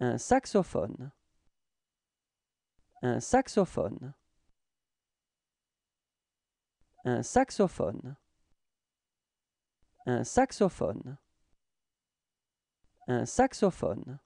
un saxophone, un saxophone, un saxophone, un saxophone, un saxophone.